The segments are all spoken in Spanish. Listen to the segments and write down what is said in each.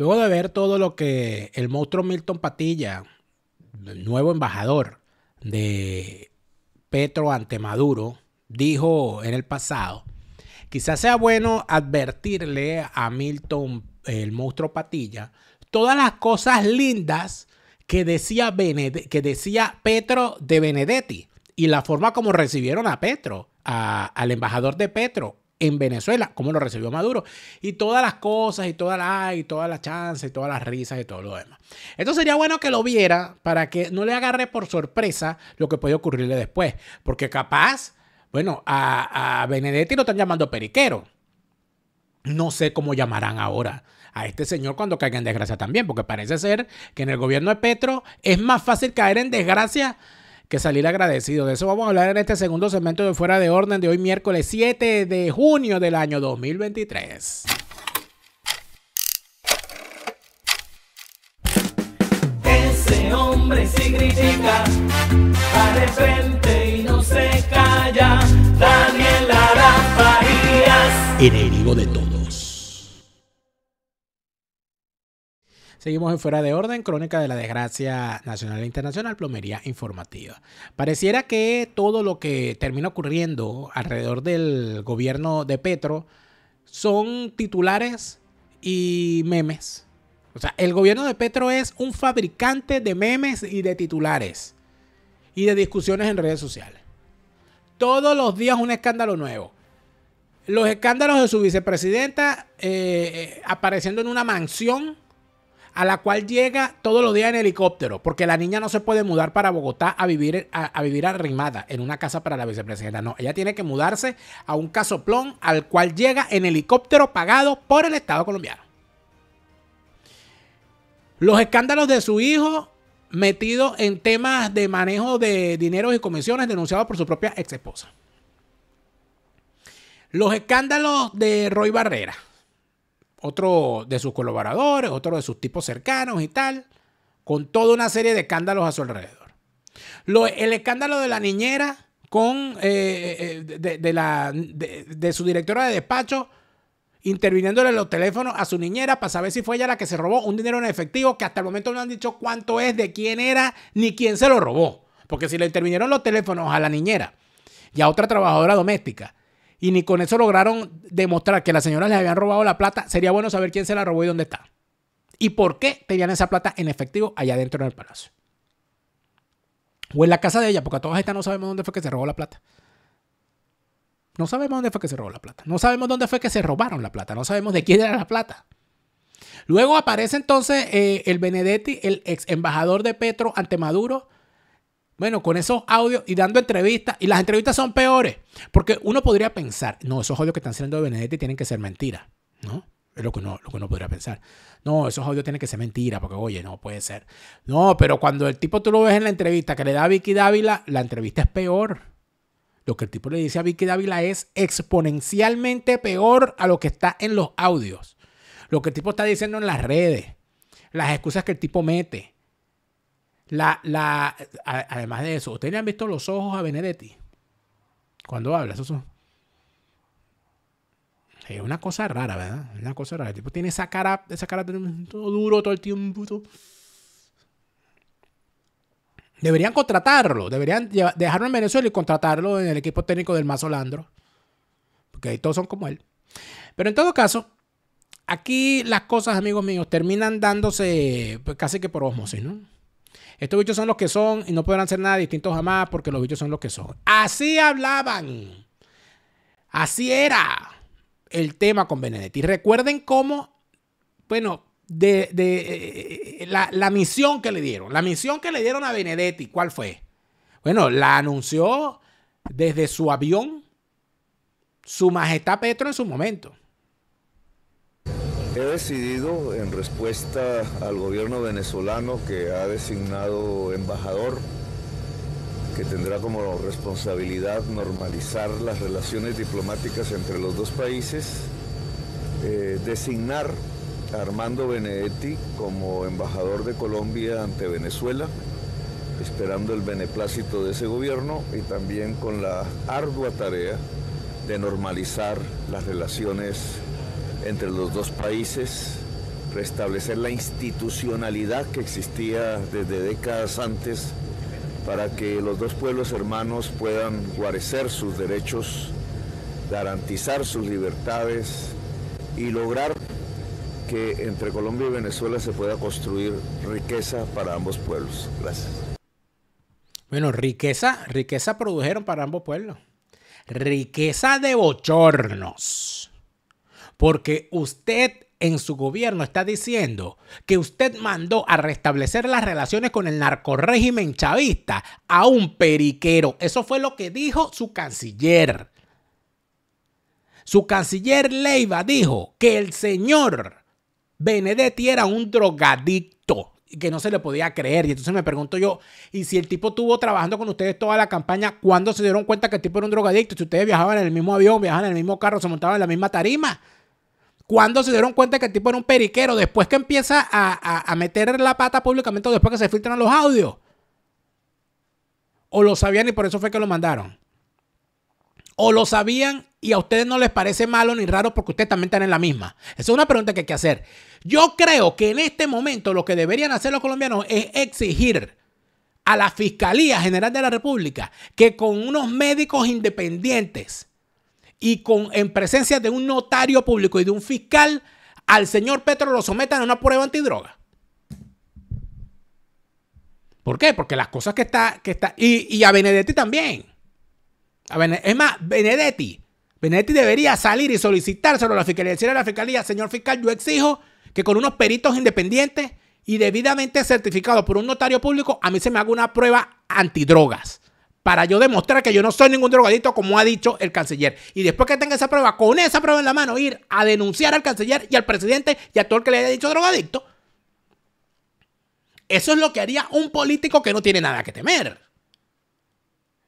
Luego de ver todo lo que el monstruo Milton Patilla, el nuevo embajador de Petro ante Maduro, dijo en el pasado, quizás sea bueno advertirle a Milton el monstruo Patilla todas las cosas lindas que decía, que decía Petro de Benedetti y la forma como recibieron a Petro, al embajador de Petro, en Venezuela, como lo recibió Maduro, y todas las cosas, y todas las y todas las chances, y todas las risas, y todo lo demás. Esto sería bueno que lo viera para que no le agarre por sorpresa lo que puede ocurrirle después, porque capaz, bueno, a, a Benedetti lo están llamando periquero. No sé cómo llamarán ahora a este señor cuando caiga en desgracia también, porque parece ser que en el gobierno de Petro es más fácil caer en desgracia que salir agradecido. De eso vamos a hablar en este segundo segmento de Fuera de Orden de hoy miércoles 7 de junio del año 2023. Ese hombre significa critica, de repente y no se calla, Daniel el Enemigo de todo. Seguimos en Fuera de Orden, Crónica de la Desgracia Nacional e Internacional, Plomería Informativa. Pareciera que todo lo que termina ocurriendo alrededor del gobierno de Petro son titulares y memes. O sea, el gobierno de Petro es un fabricante de memes y de titulares y de discusiones en redes sociales. Todos los días un escándalo nuevo. Los escándalos de su vicepresidenta eh, eh, apareciendo en una mansión a la cual llega todos los días en helicóptero, porque la niña no se puede mudar para Bogotá a vivir, a, arrimada en una casa para la vicepresidenta. No, ella tiene que mudarse a un casoplón al cual llega en helicóptero pagado por el Estado colombiano. Los escándalos de su hijo metido en temas de manejo de dineros y comisiones denunciados por su propia ex esposa. Los escándalos de Roy Barrera otro de sus colaboradores, otro de sus tipos cercanos y tal, con toda una serie de escándalos a su alrededor. Lo, el escándalo de la niñera con, eh, eh, de, la, de, de su directora de despacho interviniéndole los teléfonos a su niñera para saber si fue ella la que se robó un dinero en efectivo que hasta el momento no han dicho cuánto es, de quién era, ni quién se lo robó. Porque si le intervinieron los teléfonos a la niñera y a otra trabajadora doméstica y ni con eso lograron demostrar que las señoras les habían robado la plata, sería bueno saber quién se la robó y dónde está. Y por qué tenían esa plata en efectivo allá dentro del palacio. O en la casa de ella, porque a todas estas no sabemos dónde fue que se robó la plata. No sabemos dónde fue que se robó la plata. No sabemos dónde fue que se robaron la plata. No sabemos de quién era la plata. Luego aparece entonces eh, el Benedetti, el ex embajador de Petro ante Maduro, bueno, con esos audios y dando entrevistas, y las entrevistas son peores, porque uno podría pensar, no, esos audios que están saliendo de Benedetti tienen que ser mentiras, ¿no? Es lo que uno, lo que podría pensar. No, esos audios tienen que ser mentiras porque oye, no puede ser. No, pero cuando el tipo tú lo ves en la entrevista que le da a Vicky Dávila, la entrevista es peor. Lo que el tipo le dice a Vicky Dávila es exponencialmente peor a lo que está en los audios. Lo que el tipo está diciendo en las redes. Las excusas que el tipo mete. La, la, además de eso, ¿ustedes le han visto los ojos a Benedetti? Cuando habla, eso Es una cosa rara, ¿verdad? Es Una cosa rara. El tipo tiene esa cara, esa cara todo duro todo el tiempo. Deberían contratarlo. Deberían dejarlo en Venezuela y contratarlo en el equipo técnico del Mazo Porque ahí todos son como él. Pero en todo caso, aquí las cosas, amigos míos, terminan dándose pues, casi que por osmosis, ¿no? Estos bichos son los que son y no podrán ser nada distintos jamás porque los bichos son los que son. Así hablaban. Así era el tema con Benedetti. Recuerden cómo, bueno, de, eh, la, misión que le dieron, la misión que le dieron a Benedetti, ¿cuál fue? Bueno, la anunció desde su avión su majestad Petro en su momento. He decidido, en respuesta al gobierno venezolano que ha designado embajador, que tendrá como responsabilidad normalizar las relaciones diplomáticas entre los dos países, eh, designar a Armando Benedetti como embajador de Colombia ante Venezuela, esperando el beneplácito de ese gobierno y también con la ardua tarea de normalizar las relaciones entre los dos países, restablecer la institucionalidad que existía desde décadas antes para que los dos pueblos hermanos puedan guarecer sus derechos, garantizar sus libertades y lograr que entre Colombia y Venezuela se pueda construir riqueza para ambos pueblos. Gracias. Bueno, riqueza, riqueza produjeron para ambos pueblos. Riqueza de bochornos. Porque usted en su gobierno está diciendo que usted mandó a restablecer las relaciones con el narcorrégimen chavista a un periquero. Eso fue lo que dijo su canciller. Su canciller Leiva dijo que el señor Benedetti era un drogadicto y que no se le podía creer. Y entonces me pregunto yo, ¿y si el tipo estuvo trabajando con ustedes toda la campaña, cuándo se dieron cuenta que el tipo era un drogadicto? Si ustedes viajaban en el mismo avión, viajaban en el mismo carro, se montaban en la misma tarima cuando se dieron cuenta que el tipo era un periquero, después que empieza a, a meter la pata públicamente, o después que se filtran los audios. O lo sabían y por eso fue que lo mandaron. O lo sabían y a ustedes no les parece malo ni raro porque ustedes también están en la misma. Esa es una pregunta que hay que hacer. Yo creo que en este momento lo que deberían hacer los colombianos es exigir a la Fiscalía General de la República que con unos médicos independientes y con, en presencia de un notario público y de un fiscal, al señor Petro lo sometan a una prueba antidroga. ¿Por qué? Porque las cosas que está, que está, y, a Benedetti también. es más, Benedetti, Benedetti debería salir y solicitárselo a la fiscalía, decirle a la fiscalía, señor fiscal, yo exijo que con unos peritos independientes y debidamente certificados por un notario público, a mí se me haga una prueba antidrogas para yo demostrar que yo no soy ningún drogadicto, como ha dicho el canciller. Y después que tenga esa prueba, con esa prueba en la mano, ir a denunciar al canciller y al presidente y a todo el que le haya dicho drogadicto. Eso es lo que haría un político que no tiene nada que temer.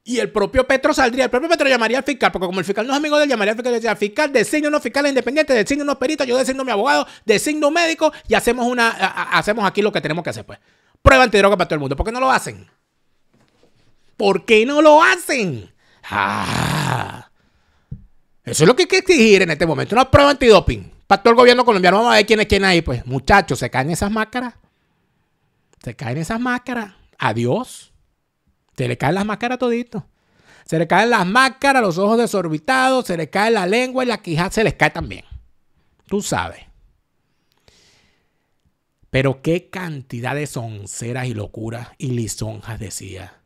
Y el propio Petro saldría, el propio Petro llamaría al fiscal, porque como el fiscal no es amigo de él, llamaría al fiscal y decía, fiscal, designo unos fiscales independientes, designo unos peritos, yo designo mi abogado, designo un médico y hacemos, una, hacemos aquí lo que tenemos que hacer, pues. Prueba antidroga para todo el mundo, porque no lo hacen? ¿Por qué no lo hacen? Ah. Eso es lo que hay que exigir en este momento. Una prueba antidoping. Para todo el gobierno colombiano, vamos a ver quién es quién ahí. Pues, muchachos, se caen esas máscaras. Se caen esas máscaras. Adiós. Se le caen las máscaras todito. Se le caen las máscaras, los ojos desorbitados, se le cae la lengua y la quijada se les cae también. Tú sabes. Pero qué cantidad de sonceras y locuras y lisonjas decía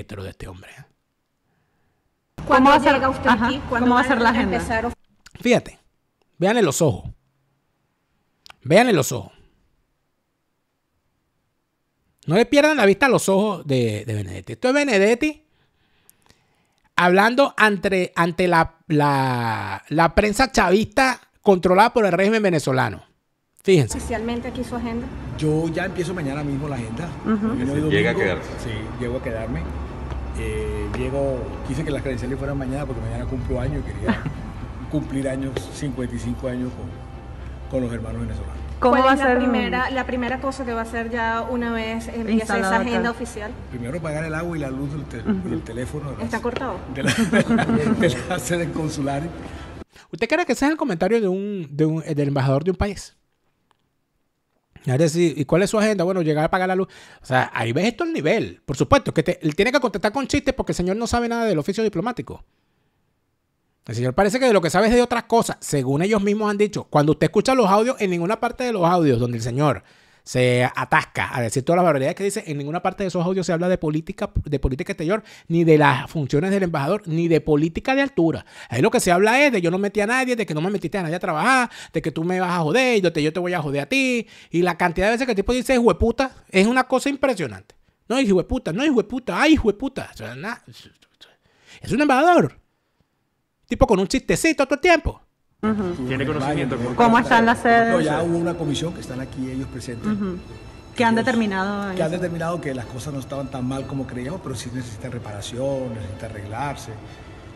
de este hombre. ¿Cómo va a usted ¿Cómo va a ser la gente? Fíjate, véanle los ojos. Véanle los ojos. No le pierdan la vista a los ojos de, Benedetti. Esto es Benedetti hablando ante, ante la prensa chavista controlada por el régimen venezolano. Fíjense. Oficialmente aquí su agenda. Yo ya empiezo mañana mismo la agenda. llega a quedarse. Sí, llego a quedarme. Eh, llego, quise que las credenciales fueran mañana porque mañana cumplo año y quería cumplir años, 55 años con, los hermanos venezolanos. ¿Cómo va a ser la primera, cosa que va a hacer ya una vez empieza esa agenda oficial? Primero pagar el agua y la luz del, teléfono. ¿Está cortado? De la, sede consular. ¿Usted cree que ese es el comentario de un, de un, del embajador de un país? ¿y cuál es su agenda? Bueno, llegar a pagar la luz. O sea, ahí ves esto el nivel. Por supuesto, que él tiene que contestar con chistes porque el señor no sabe nada del oficio diplomático. El señor parece que de lo que sabe es de otras cosas, según ellos mismos han dicho. Cuando usted escucha los audios, en ninguna parte de los audios donde el señor se atasca a decir todas las barbaridades que dice. En ninguna parte de esos audios se habla de política, de política exterior, ni de las funciones del embajador, ni de política de altura. Ahí lo que se habla es de yo no metí a nadie, de que no me metiste a nadie a trabajar, de que tú me vas a joder, yo te, yo te voy a joder a ti. Y la cantidad de veces que el tipo dice hueputa es una cosa impresionante. No, hay hueputa, no, hay hueputa, ay, es un embajador. Tipo con un chistecito todo el tiempo. Tiene conocimiento. ¿Cómo están las sedes? ya hubo una comisión que están aquí ellos presentes. Que han determinado. Que determinado que las cosas no estaban tan mal como creíamos, pero sí necesitan reparación, necesitan arreglarse,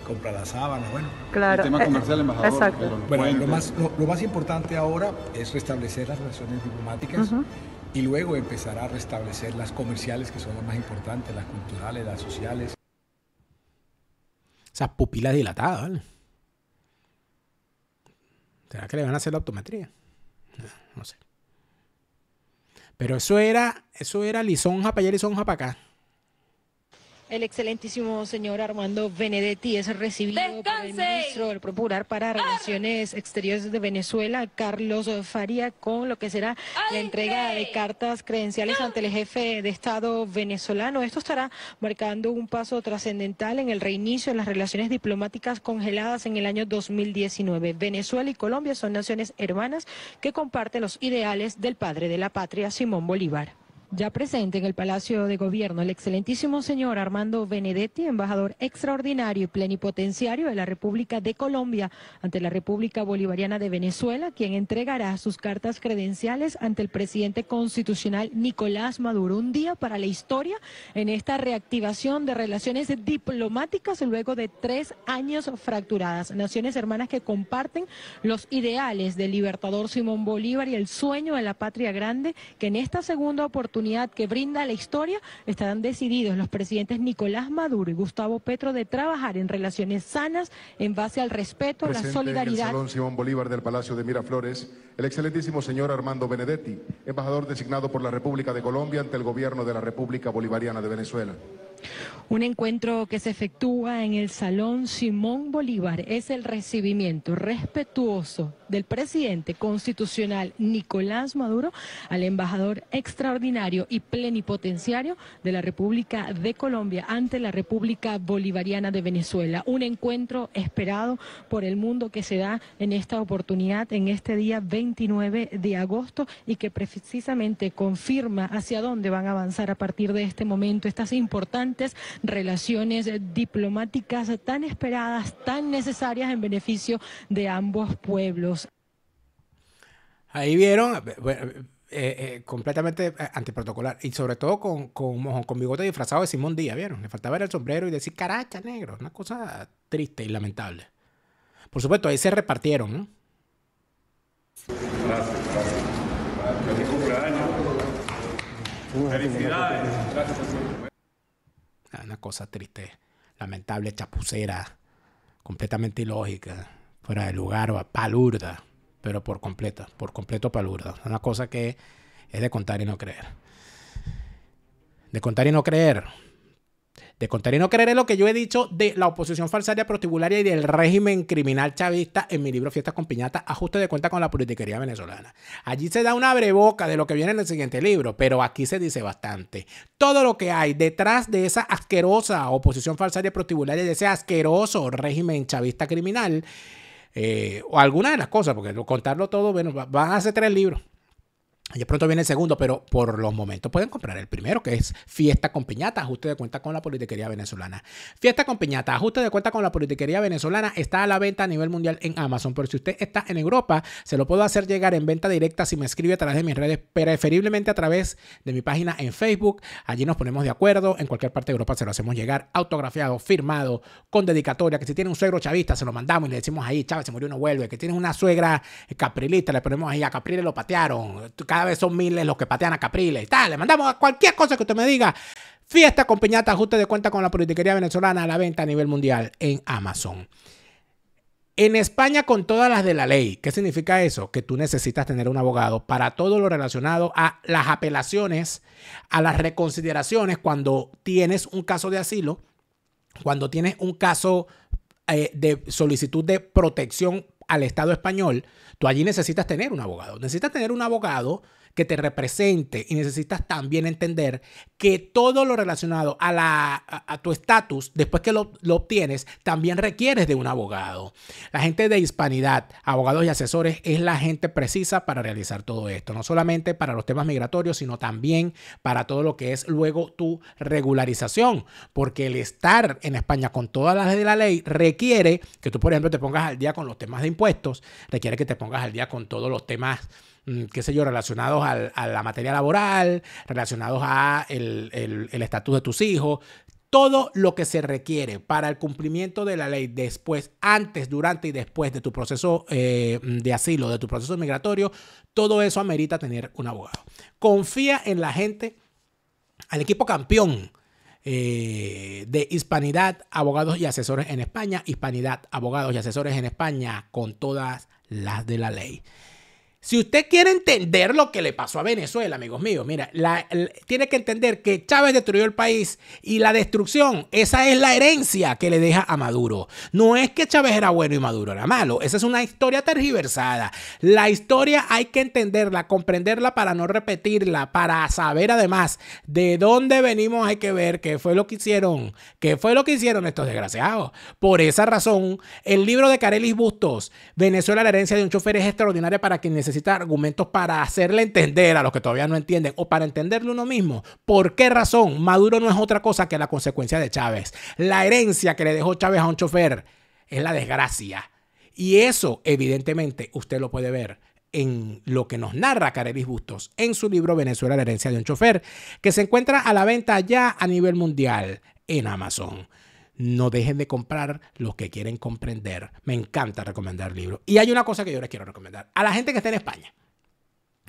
comprar las sábanas, bueno. Claro. El tema comercial, embajador. Exacto. Bueno, lo más, lo, más, importante ahora es restablecer las relaciones diplomáticas. Y luego empezar a restablecer las comerciales, que son las más importantes, las culturales, las sociales. Esas pupilas dilatadas. ¿vale? ¿Será que le van a hacer la optometría? Ah, no, sé. Pero eso era, eso era lisonja para allá, lisonja para acá. El excelentísimo señor Armando Benedetti es recibido por el ministro del Procurar para Relaciones Exteriores de Venezuela, Carlos Faría, con lo que será la entrega de cartas credenciales ante el jefe de Estado venezolano. Esto estará marcando un paso trascendental en el reinicio de las relaciones diplomáticas congeladas en el año 2019. Venezuela y Colombia son naciones hermanas que comparten los ideales del padre de la patria, Simón Bolívar. Ya presente en el Palacio de Gobierno, el excelentísimo señor Armando Benedetti, embajador extraordinario y plenipotenciario de la República de Colombia ante la República Bolivariana de Venezuela, quien entregará sus cartas credenciales ante el presidente constitucional Nicolás Maduro. Un día para la historia en esta reactivación de relaciones diplomáticas luego de tres años fracturadas. Naciones hermanas que comparten los ideales del libertador Simón Bolívar y el sueño de la patria grande, que en esta segunda oportunidad oportunidad que brinda la historia, estarán decididos los presidentes Nicolás Maduro y Gustavo Petro de trabajar en relaciones sanas en base al respeto, la solidaridad. En el Salón Simón Bolívar del Palacio de Miraflores, el excelentísimo señor Armando Benedetti, embajador designado por la República de Colombia ante el gobierno de la República Bolivariana de Venezuela. Un encuentro que se efectúa en el Salón Simón Bolívar es el recibimiento respetuoso del presidente constitucional Nicolás Maduro al embajador extraordinario y plenipotenciario de la República de Colombia ante la República Bolivariana de Venezuela. Un encuentro esperado por el mundo que se da en esta oportunidad, en este día 29 de agosto y que precisamente confirma hacia dónde van a avanzar a partir de este momento estas importantes relaciones diplomáticas tan esperadas, tan necesarias en beneficio de ambos pueblos. Ahí vieron, eh, eh, eh, completamente antiprotocolar. Y sobre todo con, con con bigote disfrazado de Simón Díaz, ¿vieron? Le faltaba ver el sombrero y decir, caracha, negro. Una cosa triste y lamentable. Por supuesto, ahí se repartieron, ¿no? Gracias, Feliz cumpleaños. Felicidades. Gracias, una cosa triste, lamentable, chapucera, completamente ilógica, fuera de lugar o palurda, pero por completo, por completo palurda. Una cosa que es de contar y no creer. De contar y no creer de contar y no creer lo que yo he dicho de la oposición falsaria protibularia y del régimen criminal chavista en mi libro Fiestas con Piñata, ajuste de cuenta con la politiquería venezolana. Allí se da una breboca de lo que viene en el siguiente libro, pero aquí se dice bastante. Todo lo que hay detrás de esa asquerosa oposición falsaria protibularia y de ese asqueroso régimen chavista criminal, eh, o alguna de las cosas, porque contarlo todo, bueno, van a hacer tres libros. Ya pronto viene el segundo, pero por los momentos pueden comprar el primero, que es Fiesta con Piñata, ajuste de cuenta con la politiquería venezolana. Fiesta con Piñata, ajuste de cuenta con la politiquería venezolana, está a la venta a nivel mundial en Amazon, pero si usted está en Europa, se lo puedo hacer llegar en venta directa si me escribe a través de mis redes, preferiblemente a través de mi página en Facebook. Allí nos ponemos de acuerdo, en cualquier parte de Europa se lo hacemos llegar, autografiado, firmado, con dedicatoria, que si tiene un suegro chavista, se lo mandamos y le decimos ahí, Chávez se murió, no vuelve, que tiene una suegra caprilista, le ponemos ahí, a Caprile lo patearon cada son miles los que patean a Capriles y tal. Le mandamos a cualquier cosa que usted me diga. Fiesta con piñata, ajuste de cuenta con la politiquería venezolana a la venta a nivel mundial en Amazon. En España con todas las de la ley. ¿Qué significa eso? Que tú necesitas tener un abogado para todo lo relacionado a las apelaciones, a las reconsideraciones cuando tienes un caso de asilo, cuando tienes un caso eh, de solicitud de protección al Estado español, tú allí necesitas tener un abogado. Necesitas tener un abogado que te represente y necesitas también entender que todo lo relacionado a, la, tu estatus, después que lo, obtienes, también requieres de un abogado. La gente de hispanidad, abogados y asesores, es la gente precisa para realizar todo esto, no solamente para los temas migratorios, sino también para todo lo que es luego tu regularización, porque el estar en España con todas las de la ley requiere que tú, por ejemplo, te pongas al día con los temas de impuestos, requiere que te pongas al día con todos los temas Mm, qué sé yo, relacionados a la materia laboral, relacionados a el estatus de tus hijos, todo lo que se requiere para el cumplimiento de la ley después, antes, durante y después de tu proceso eh, de asilo, de tu proceso migratorio, todo eso amerita tener un abogado. Confía en la gente, al equipo campeón. Eh, de Hispanidad, abogados y asesores en España, Hispanidad, abogados y asesores en España, con todas las de la ley. Si usted quiere entender lo que le pasó a Venezuela, amigos míos, mira, tiene que entender que Chávez destruyó el país y la destrucción, esa es la herencia que le deja a Maduro. No es que Chávez era bueno y Maduro era malo, esa es una historia tergiversada. La historia hay que entenderla, comprenderla para no repetirla, para saber además de dónde venimos, hay que ver qué fue lo que hicieron, qué fue lo que hicieron estos desgraciados. Por esa razón, el libro de Carelis Bustos, Venezuela, la herencia de un chofer es extraordinaria para quien necesita necesita argumentos para hacerle entender a los que todavía no entienden o para entenderlo uno mismo por qué razón Maduro no es otra cosa que la consecuencia de Chávez. La herencia que le dejó Chávez a un chofer es la desgracia. Y eso, evidentemente, usted lo puede ver en lo que nos narra Carelis Bustos en su libro Venezuela, la herencia de un chofer, que se encuentra a la venta ya a nivel mundial en Amazon. No dejen de comprar lo que quieren comprender. Me encanta recomendar libros. Y hay una cosa que yo les quiero recomendar. A la gente que está en España.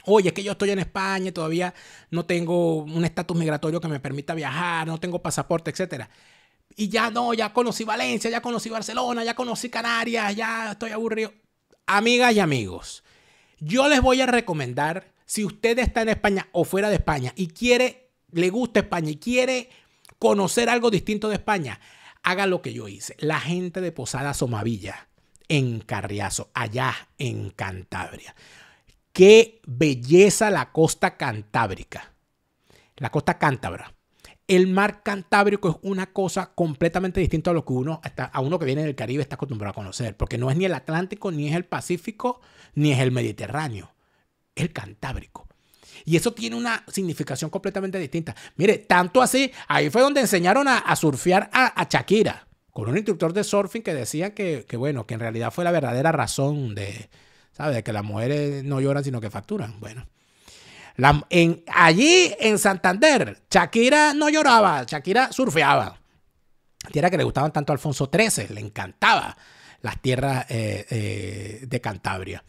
Oye, es que yo estoy en España, todavía no tengo un estatus migratorio que me permita viajar, no tengo pasaporte, etcétera y ya no, ya conocí Valencia, ya conocí Barcelona, ya conocí Canarias, ya estoy aburrido. Amigas y amigos, yo les voy a recomendar, si usted está en España o fuera de España y quiere, le gusta España y quiere conocer algo distinto de España, haga lo que yo hice. La gente de Posada Somavilla, en Carriazo, allá en Cantabria. Qué belleza la costa cantábrica, la costa cántabra. El mar Cantábrico es una cosa completamente distinta a lo que uno, a uno que viene del Caribe está acostumbrado a conocer, porque no es ni el Atlántico, ni es el Pacífico, ni es el Mediterráneo, el Cantábrico. Y eso tiene una significación completamente distinta. Mire, tanto así, ahí fue donde enseñaron a, surfear a, Shakira, con un instructor de surfing que decía que, bueno, que en realidad fue la verdadera razón de, sabe De que las mujeres no lloran, sino que facturan. Bueno. La, en, allí en Santander, Shakira no lloraba, Shakira surfeaba. Tierra que le gustaban tanto a Alfonso XIII, le encantaba las tierras eh, eh, de Cantabria.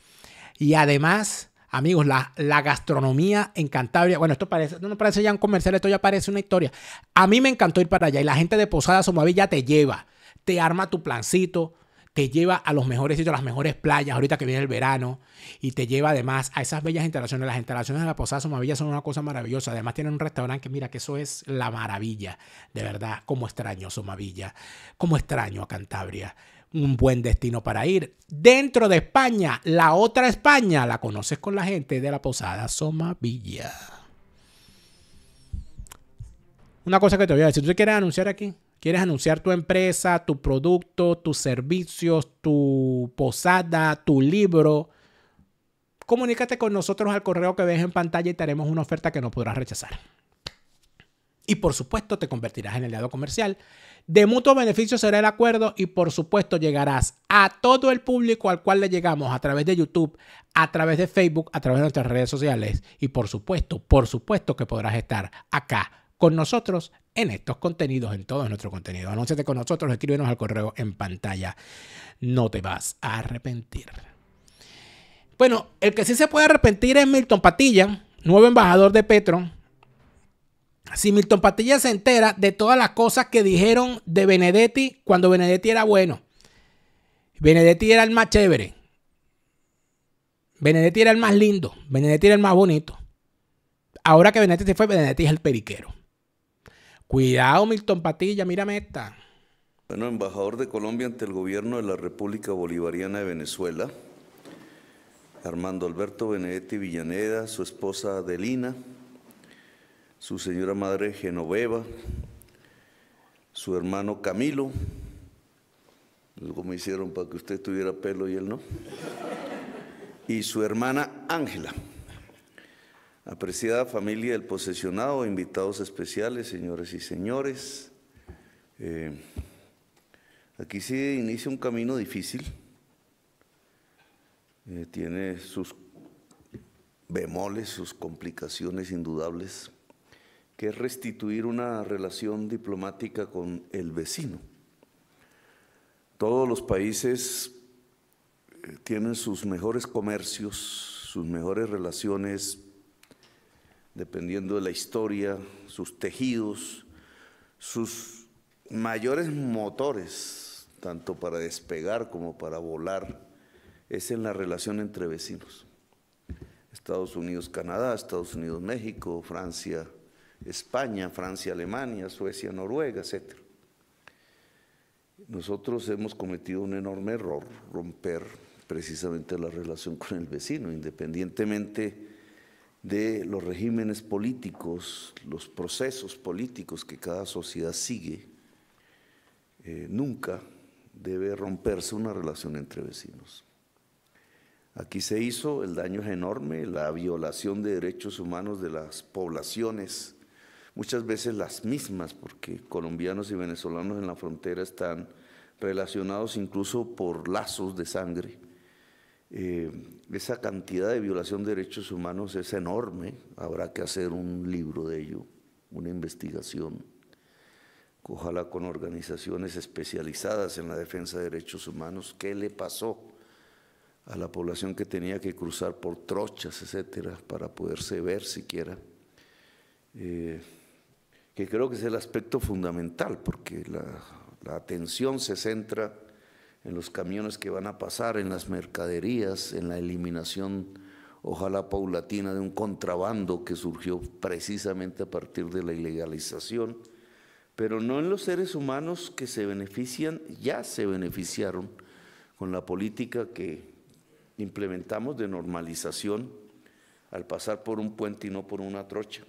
Y además, Amigos, la, gastronomía en Cantabria, bueno, esto parece, no parece ya un comercial, esto ya parece una historia. A mí me encantó ir para allá y la gente de Posada Somavilla te lleva, te arma tu plancito, te lleva a los mejores sitios, a las mejores playas, ahorita que viene el verano, y te lleva además a esas bellas instalaciones. Las instalaciones de la Posada Somavilla son una cosa maravillosa. Además tienen un restaurante que mira que eso es la maravilla, de verdad, como extraño Somavilla, como extraño a Cantabria un buen destino para ir. Dentro de España, la otra España, la conoces con la gente de la Posada Somavilla. Una cosa que te voy a decir, tú quieres anunciar aquí, quieres anunciar tu empresa, tu producto, tus servicios, tu posada, tu libro, comunícate con nosotros al correo que ves en pantalla y te haremos una oferta que no podrás rechazar. Y por supuesto te convertirás en el aliado comercial de mutuo beneficio será el acuerdo y por supuesto llegarás a todo el público al cual le llegamos a través de YouTube, a través de Facebook, a través de nuestras redes sociales y por supuesto, por supuesto que podrás estar acá con nosotros en estos contenidos, en todo nuestro contenido. Anúnciate con nosotros, escríbenos al correo en pantalla. No te vas a arrepentir. Bueno, el que sí se puede arrepentir es Milton Patilla, nuevo embajador de Petro si Milton Patilla se entera de todas las cosas que dijeron de Benedetti cuando Benedetti era bueno. Benedetti era el más chévere. Benedetti era el más lindo. Benedetti era el más bonito. Ahora que Benedetti se fue, Benedetti es el periquero. Cuidado, Milton Patilla, mírame esta. Bueno, embajador de Colombia ante el gobierno de la República Bolivariana de Venezuela, Armando Alberto Benedetti Villaneda, su esposa Adelina, su señora madre Genoveva, su hermano Camilo, luego me hicieron para que usted tuviera pelo y él no, y su hermana Ángela. Apreciada familia del posesionado, invitados especiales, señores y señores, eh, aquí se inicia un camino difícil, eh, tiene sus bemoles, sus complicaciones indudables que es restituir una relación diplomática con el vecino. Todos los países eh, tienen sus mejores comercios, sus mejores relaciones, dependiendo de la historia, sus tejidos, sus mayores motores, tanto para despegar como para volar, es en la relación entre vecinos. Estados Unidos-Canadá, Estados Unidos-México, Francia, España, Francia, Alemania, Suecia, Noruega, etc. Nosotros hemos cometido un enorme error, romper precisamente la relación con el vecino, independientemente de los regímenes políticos, los procesos políticos que cada sociedad sigue, eh, nunca debe romperse una relación entre vecinos. Aquí se hizo, el daño es enorme, la violación de derechos humanos de las poblaciones muchas veces las mismas, porque colombianos y venezolanos en la frontera están relacionados incluso por lazos de sangre. Eh, esa cantidad de violación de derechos humanos es enorme, habrá que hacer un libro de ello, una investigación, ojalá con organizaciones especializadas en la defensa de derechos humanos, qué le pasó a la población que tenía que cruzar por trochas, etcétera, para poderse ver siquiera. Eh, que creo que es el aspecto fundamental, porque la, atención se centra en los camiones que van a pasar, en las mercaderías, en la eliminación, ojalá paulatina, de un contrabando que surgió precisamente a partir de la ilegalización, pero no en los seres humanos que se benefician, ya se beneficiaron con la política que implementamos de normalización al pasar por un puente y no por una trocha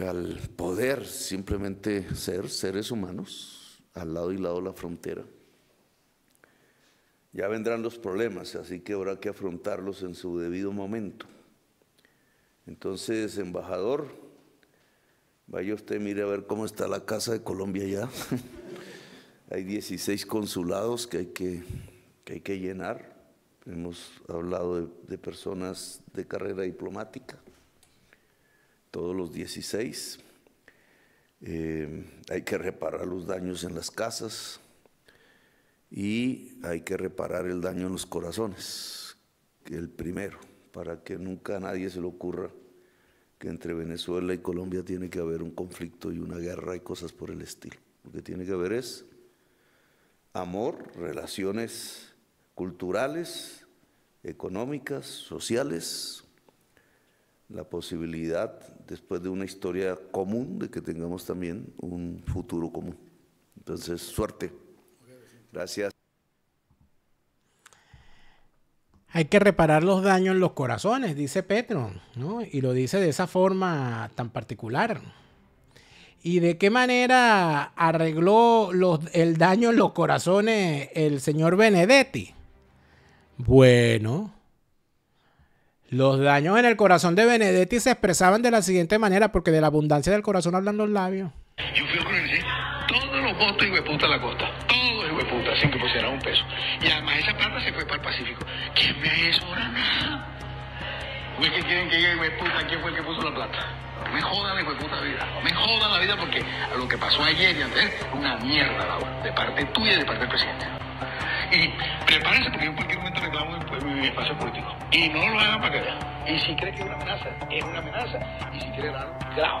al poder simplemente ser seres humanos al lado y lado de la frontera. Ya vendrán los problemas, así que habrá que afrontarlos en su debido momento. Entonces, embajador, vaya usted, mire a ver cómo está la Casa de Colombia ya. hay 16 consulados que hay que, hay que llenar. Hemos hablado de personas de carrera diplomática todos los 16. Eh, hay que reparar los daños en las casas y hay que reparar el daño en los corazones, el primero, para que nunca a nadie se le ocurra que entre Venezuela y Colombia tiene que haber un conflicto y una guerra y cosas por el estilo. Lo que tiene que haber es amor, relaciones culturales, económicas, sociales, la posibilidad, después de una historia común, de que tengamos también un futuro común. Entonces, suerte. Gracias. Hay que reparar los daños en los corazones, dice Petro, ¿no? Y lo dice de esa forma tan particular. ¿Y de qué manera arregló el daño en los corazones el señor Benedetti? Bueno, los daños en el corazón de Benedetti se expresaban de la siguiente manera, porque de la abundancia del corazón hablan los labios. Yo fui a todos los votos y hueputa la costa. Todos hueputa, sin que pusieran un peso. Y además esa plata se fue para el Pacífico. ¿Quién me ha hecho ahora? Nada. ¿Qué quieren que llegue hueputa? ¿Quién fue el que puso la plata? Me jodan la puta vida. Me jodan la vida porque a lo que pasó ayer y antes una mierda, hora, De parte tuya y de parte del presidente. Y prepárense porque yo en cualquier momento reclamo mi, espacio político. Y no lo hagan para que vean. Y si cree que es una amenaza, es una amenaza. Y si quiere dar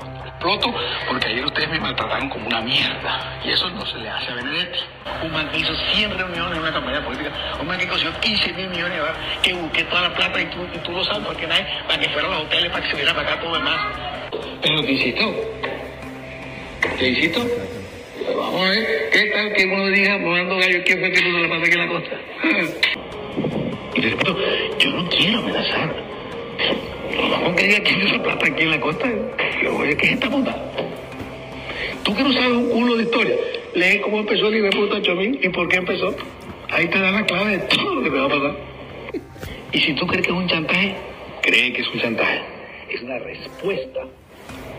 otro exploto, porque ayer ustedes me maltrataron como una mierda. Y eso no se le hace a Benedetti. Un man que hizo 100 reuniones en una campaña política. Un man que consiguió 15 mil millones de dólares, que busqué toda la plata y tú, y tú lo sabes, porque nadie, para que fueran los hoteles, para que se viera para acá todo el demás. Pero te insisto, te insisto vamos a ver, ¿qué tal que uno diga, Fernando Gallo, quién fue que puso la pata aquí en la costa? Ah. y le yo no quiero amenazar. Vamos que diga quién puso la plata aquí en la costa. Eh. Yo, ¿qué es esta puta? Tú que no sabes un culo de historia, Lees cómo empezó el puta Chomín y por qué empezó. Ahí te dan la clave de todo lo que te va a pasar. Y si tú crees que es un chantaje, cree que es un chantaje. Es una respuesta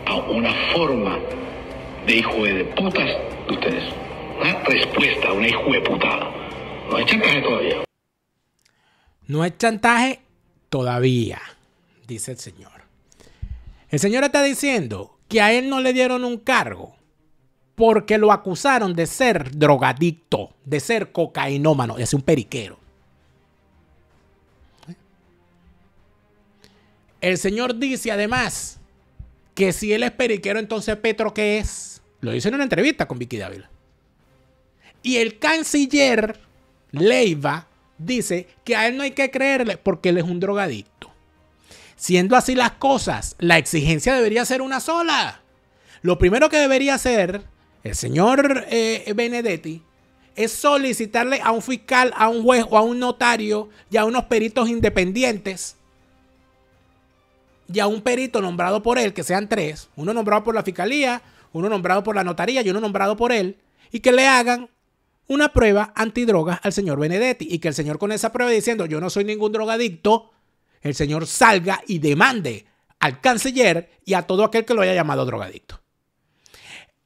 a una forma de hijo de putas de ustedes. ¿Eh? Una respuesta, un hijo de putada. No hay chantaje todavía. No hay chantaje todavía, dice el señor. El señor está diciendo que a él no le dieron un cargo porque lo acusaron de ser drogadicto, de ser cocainómano, de ser un periquero. El señor dice además que si él es periquero, entonces Petro, ¿qué es? Lo dice en una entrevista con Vicky Dávila. Y el canciller Leiva dice que a él no hay que creerle porque él es un drogadicto. Siendo así las cosas, la exigencia debería ser una sola. Lo primero que debería hacer el señor eh, Benedetti es solicitarle a un fiscal, a un juez o a un notario y a unos peritos independientes y a un perito nombrado por él, que sean tres, uno nombrado por la fiscalía, uno nombrado por la notaría y uno nombrado por él, y que le hagan una prueba antidroga al señor Benedetti y que el señor con esa prueba diciendo yo no soy ningún drogadicto, el señor salga y demande al canciller y a todo aquel que lo haya llamado drogadicto.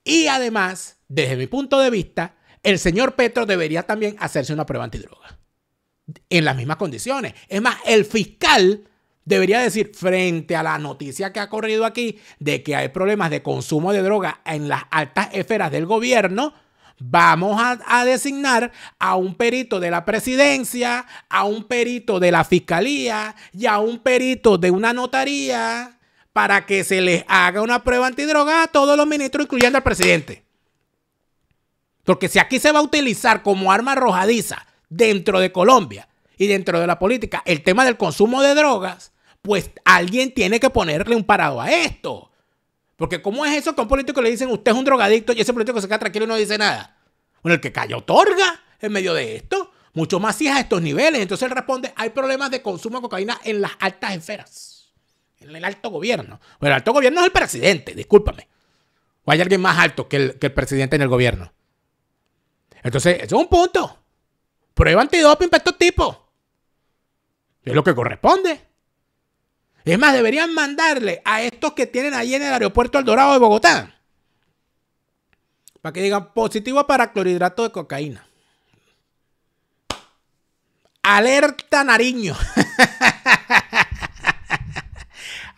Y además, desde mi punto de vista, el señor Petro debería también hacerse una prueba antidroga en las mismas condiciones. Es más, el fiscal Debería decir, frente a la noticia que ha corrido aquí de que hay problemas de consumo de droga en las altas esferas del gobierno, vamos a, designar a un perito de la presidencia, a un perito de la fiscalía y a un perito de una notaría para que se les haga una prueba antidroga a todos los ministros, incluyendo al presidente. Porque si aquí se va a utilizar como arma arrojadiza dentro de Colombia y dentro de la política el tema del consumo de drogas, pues alguien tiene que ponerle un parado a esto. Porque ¿cómo es eso que a un político le dicen usted es un drogadicto y ese político se queda tranquilo y no dice nada? Bueno, el que calla otorga en medio de esto. Mucho más si a estos niveles. Entonces él responde, hay problemas de consumo de cocaína en las altas esferas. En el alto gobierno. Bueno, el alto gobierno es el presidente, discúlpame. O hay alguien más alto que el, que el presidente en el gobierno. Entonces, eso es un punto. Prueba antidoping para estos tipos. Es lo que corresponde. Es más, deberían mandarle a estos que tienen ahí en el aeropuerto El Dorado de Bogotá. Para que digan positivo para clorhidrato de cocaína. Alerta Nariño.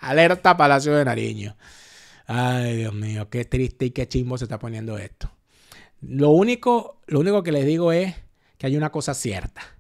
Alerta Palacio de Nariño. Ay, Dios mío, qué triste y qué chismo se está poniendo esto. Lo único, lo único que les digo es que hay una cosa cierta.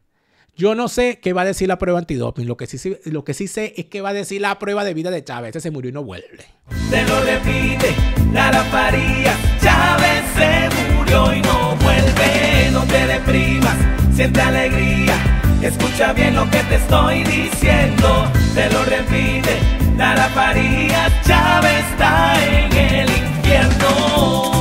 Yo no sé qué va a decir la prueba antidoping. Lo que sí, lo que sí sé es que va a decir la prueba de vida de Chávez. Ese se murió y no vuelve. Se lo repite, nada faría. Chávez se murió y no vuelve. No te deprimas, siente alegría. Escucha bien lo que te estoy diciendo. Te lo repite, la faría. Chávez está en el infierno.